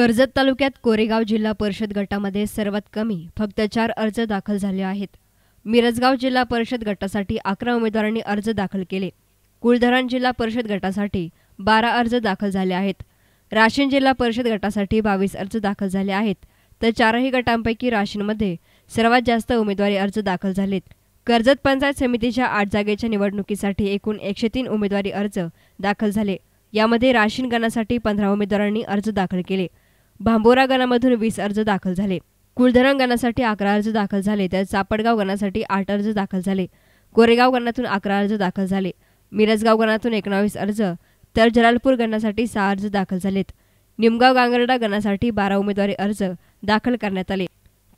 कर्जत तालुक्यात कोरेगाव जिल्हा परिषद गटामध्ये सर्वात कमी फक्त चार अर्ज दाखल झाले आहेत मिरजगाव जिल्हा परिषद गटासाठी अकरा उमेदवारांनी अर्ज दाखल केले कुलधरण जिल्हा परिषद गटासाठी बारा अर्ज दाखल झाले आहेत राशीन जिल्हा परिषद गटासाठी बावीस अर्ज दाखल झाले आहेत तर चारही गटांपैकी राशीनमध्ये सर्वात जास्त उमेदवारी अर्ज दाखल झालेत कर्जत पंचायत समितीच्या आठ जागेच्या निवडणुकीसाठी एकूण एकशे तीन उमेदवारी अर्ज दाखल झाले यामध्ये राशीन गणासाठी पंधरा उमेदवारांनी अर्ज दाखल केले भांबोरा गणामधून वीस अर्ज दाखल झाले कुलधरण गणासाठी अकरा अर्ज दाखल झाले तर चापडगाव गणासाठी आठ अर्ज दाखल झाले कोरेगाव गणातून अकरा अर्ज दाखल झाले मिरजगाव गणातून एकोणावीस अर्ज तर जलालपूर गणासाठी सहा अर्ज दाखल झालेत निमगाव गांगरडा गणासाठी बारा उमेदवारी अर्ज दाखल करण्यात आले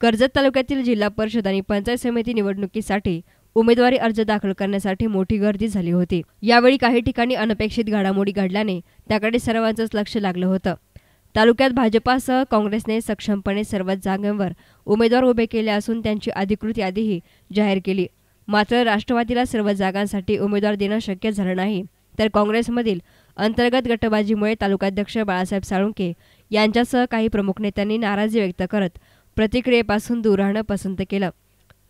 कर्जत तालुक्यातील जिल्हा परिषद आणि पंचायत समिती निवडणुकीसाठी उमेदवारी अर्ज दाखल करण्यासाठी मोठी गर्दी झाली होती यावेळी काही ठिकाणी अनपेक्षित घडामोडी घडल्याने त्याकडे सर्वांचंच लक्ष लागलं होतं तालुक्यात भाजपासह काँग्रेसने सक्षमपणे सर्वच जागांवर उमेदवार उभे केले असून त्यांची अधिकृत यादीही जाहीर केली मात्र राष्ट्रवादीला सर्व जागांसाठी उमेदवार देणं शक्य झालं नाही तर काँग्रेसमधील अंतर्गत गटबाजीमुळे तालुकाध्यक्ष बाळासाहेब साळुंके यांच्यासह काही प्रमुख नेत्यांनी नाराजी व्यक्त करत प्रतिक्रियेपासून दूर राहणं पसंत केलं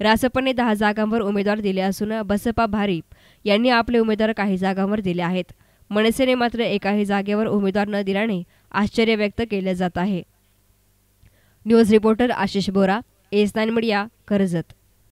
रासपने दहा जागांवर उमेदवार दिले असून बसपा भारीप यांनी आपले उमेदवार काही जागांवर दिले आहेत मनसेने मात्र एकाही जागेवर उमेदवार न दिल्याने आश्चर्य व्यक्त केलं जात आहे news reporter Ashish Bora S nine media Karjat